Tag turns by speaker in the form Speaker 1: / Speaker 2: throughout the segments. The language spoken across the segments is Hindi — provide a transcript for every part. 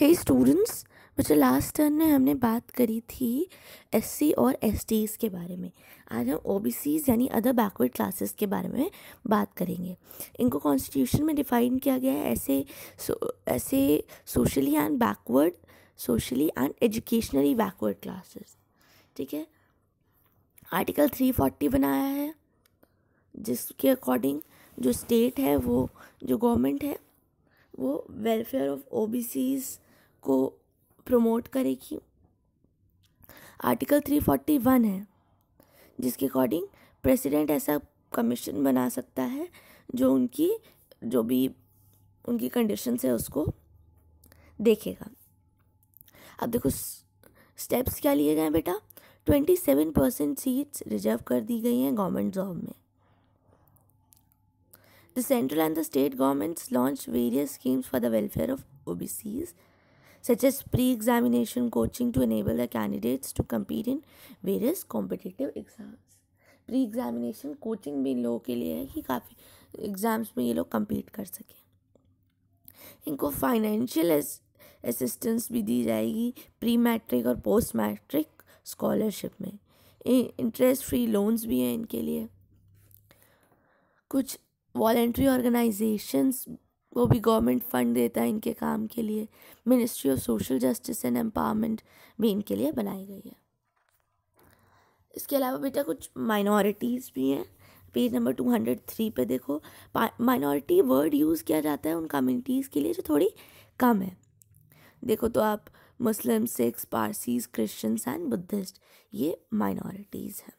Speaker 1: हे स्टूडेंट्स बच्चे लास्ट टर्न में हमने बात करी थी एससी और एसटीज़ के बारे में आज हम ओबीसीज़ यानी अदर बैकवर्ड क्लासेस के बारे में बात करेंगे इनको कॉन्स्टिट्यूशन में डिफाइन किया गया है ऐसे सो, ऐसे socially and backward socially and educationally backward classes ठीक है आर्टिकल थ्री फोर्टी बनाया है जिसके अकॉर्डिंग जो स्टेट है वो जो गवर्नमेंट है वो वेलफेयर ऑफ ओबीसीज़ को प्रमोट करेगी आर्टिकल 341 है जिसके अकॉर्डिंग प्रेसिडेंट ऐसा कमीशन बना सकता है जो उनकी जो भी उनकी कंडीशन है उसको देखेगा अब देखो स्टेप्स क्या लिए गए बेटा twenty seven percent seats reserve कर दी गई हैं गवर्नमेंट जॉब में the central and the state governments launch various schemes for the welfare of OBCs such as pre-examination coaching to enable the candidates to compete in various competitive exams. Pre examination coaching भी इन लोगों के लिए है कि काफ़ी एग्ज़ाम्स में ये लोग कम्पीट कर सकें इनको फाइनेंशियल असिस्टेंस भी दी जाएगी प्री मैट्रिक और पोस्ट मैट्रिक स्कॉलरशिप में इंटरेस्ट फ्री लोन्स भी हैं इनके लिए कुछ वॉल्ट्री ऑर्गेनाइजेशंस वो भी गवर्नमेंट फ़ंड देता है इनके काम के लिए ministry of social justice and empowerment भी इनके लिए बनाई गई है इसके अलावा बेटा कुछ माइनॉरिटीज़ भी हैं page number two hundred three पे देखो माइनॉरिटी वर्ड यूज़ किया जाता है उन कम्युनिटीज़ के लिए जो थोड़ी कम है देखो तो आप Muslim Sikhs Parsis Christians and Buddhist ये माइनॉरिटीज़ हैं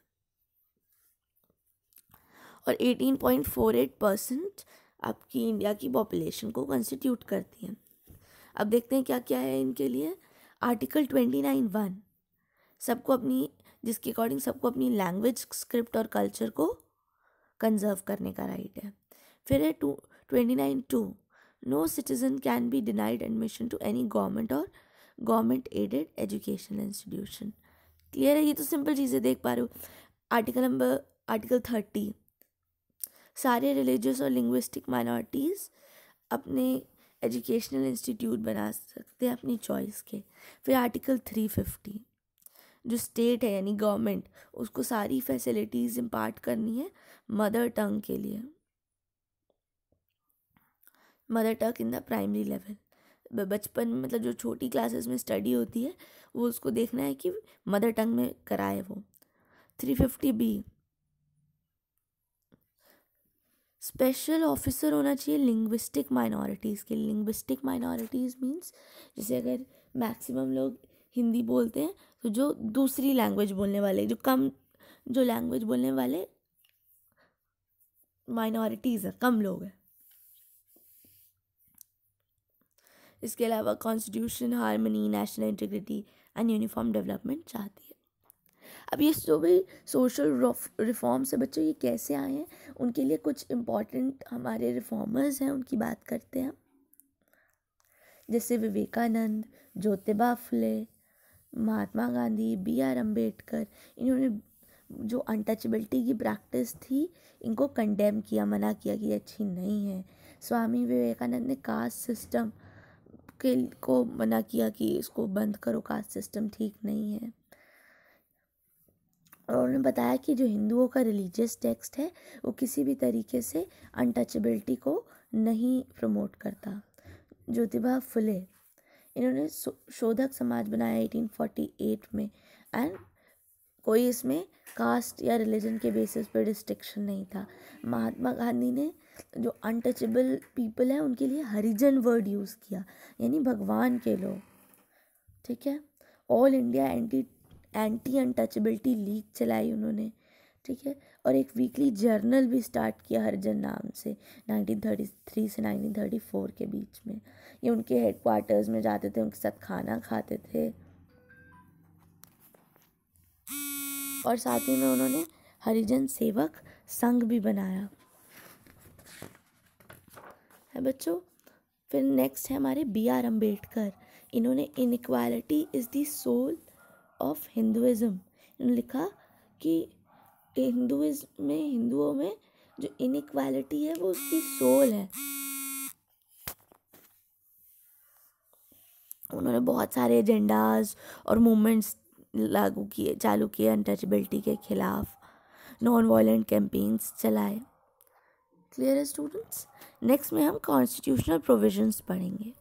Speaker 1: और eighteen point four eight percent आपकी इंडिया की पॉपुलेशन को कंस्टिट्यूट करती हैं अब देखते हैं क्या क्या है इनके लिए आर्टिकल ट्वेंटी नाइन वन सबको अपनी जिसके अकॉर्डिंग सबको अपनी लैंग्वेज स्क्रिप्ट और कल्चर को कंजर्व करने का राइट है फिर है two twenty nine two no citizen can be denied admission to any government और government aided educational institution clear है ये तो सिंपल चीज़ें देख पा रहे हो आर्टिकल नंबर आर्टिकल थर्टी सारे रिलीजियस और लिंग्विस्टिक माइनॉरिटीज़ अपने एजुकेशनल इंस्टीट्यूट बना सकते हैं अपनी चॉइस के फिर आर्टिकल थ्री फिफ्टी जो स्टेट है यानी गवर्नमेंट उसको सारी फैसिलिटीज़ इम्पार्ट करनी है मदर टंग के लिए mother tongue in the primary level बचपन में मतलब जो छोटी क्लासेस में स्टडी होती है वो उसको देखना है कि मदर टंग में कराए वो three fifty B special officer होना चाहिए लिंग्विस्टिक माइनॉरिटीज़ के लिंग्विस्टिक माइनॉरिटीज़ मीन्स जैसे अगर मैक्सिमम लोग हिंदी बोलते हैं तो जो दूसरी लैंग्वेज बोलने वाले जो कम जो लैंग्वेज बोलने वाले माइनॉरिटीज़ हैं कम लोग हैं इसके अलावा constitution harmony national integrity and uniform development चाहती है अब ये जो भी सोशल रिफॉर्म्स है बच्चों ये कैसे आए हैं उनके लिए कुछ इम्पॉर्टेंट हमारे रिफॉर्मर्स हैं उनकी बात करते हैं जैसे विवेकानंद ज्योतिबा फुले महात्मा गांधी बी आर अम्बेडकर इन्होंने जो अनटचबिलिटी की प्रैक्टिस थी इनको कंडेम किया मना किया कि अच्छी नहीं है स्वामी विवेकानंद ने कास्ट सिस्टम के को मना किया कि इसको बंद करो कास्ट सिस्टम ठीक नहीं है और उन्होंने बताया कि जो हिंदुओं का रिलीजियस टेक्स्ट है वो किसी भी तरीके से अनटचेबिलिटी को नहीं प्रमोट करता ज्योतिबा फुले इन्होंने शोधक समाज बनाया 1848 में एंड कोई इसमें कास्ट या रिलीजन के बेसिस पर डिस्ट्रिक्शन नहीं था महात्मा गांधी ने जो अनटचेबल पीपल हैं उनके लिए हरिजन वर्ड यूज़ किया यानी भगवान के लोग ठीक है all India anti anti untouchability league चलाई उन्होंने ठीक है और एक वीकली जर्नल भी स्टार्ट किया हरजन नाम से 1933 से 1934 के बीच में ये उनके हेडक्वार्टर्स में जाते थे उनके साथ खाना खाते थे और साथ ही में उन्होंने हरिजन सेवक संघ भी बनाया है बच्चों फिर नेक्स्ट है हमारे बी आर अम्बेडकर इन्होंने inequality is the soul of Hinduism लिखा कि हिंदुज में हिंदुओं में जो इनक्वालिटी है वो उसकी सोल है उन्होंने बहुत सारे एजेंडाज और मूवमेंट्स लागू किए चालू किए अनटचबिलिटी के खिलाफ नॉन वायलेंट कैंपेन्स चलाए क्लियर है स्टूडेंट्स नेक्स्ट में हम कॉन्स्टिट्यूशनल प्रोविजंस पढ़ेंगे